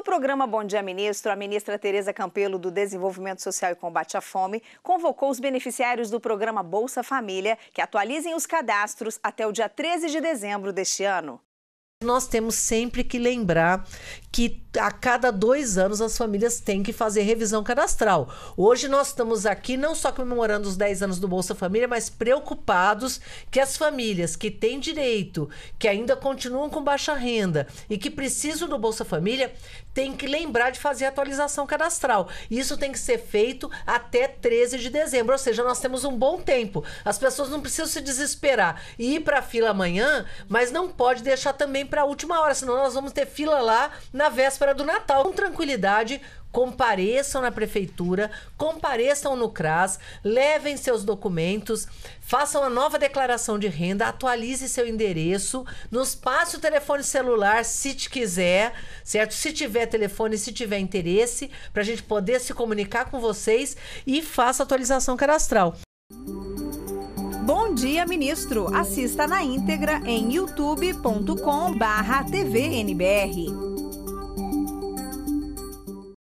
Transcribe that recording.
No programa Bom Dia Ministro, a ministra Tereza Campelo, do Desenvolvimento Social e Combate à Fome, convocou os beneficiários do programa Bolsa Família que atualizem os cadastros até o dia 13 de dezembro deste ano. Nós temos sempre que lembrar que a cada dois anos as famílias têm que fazer revisão cadastral. Hoje nós estamos aqui não só comemorando os 10 anos do Bolsa Família, mas preocupados que as famílias que têm direito, que ainda continuam com baixa renda e que precisam do Bolsa Família, têm que lembrar de fazer atualização cadastral. Isso tem que ser feito até 13 de dezembro, ou seja, nós temos um bom tempo. As pessoas não precisam se desesperar e ir para a fila amanhã, mas não pode deixar também para a última hora, senão nós vamos ter fila lá na véspera do Natal. Com tranquilidade, compareçam na prefeitura, compareçam no CRAS, levem seus documentos, façam a nova declaração de renda, atualize seu endereço, nos passe o telefone celular se te quiser, certo? Se tiver telefone, se tiver interesse, para a gente poder se comunicar com vocês e faça a atualização cadastral. Bom dia, ministro. Assista na íntegra em youtube.com/tvnbr.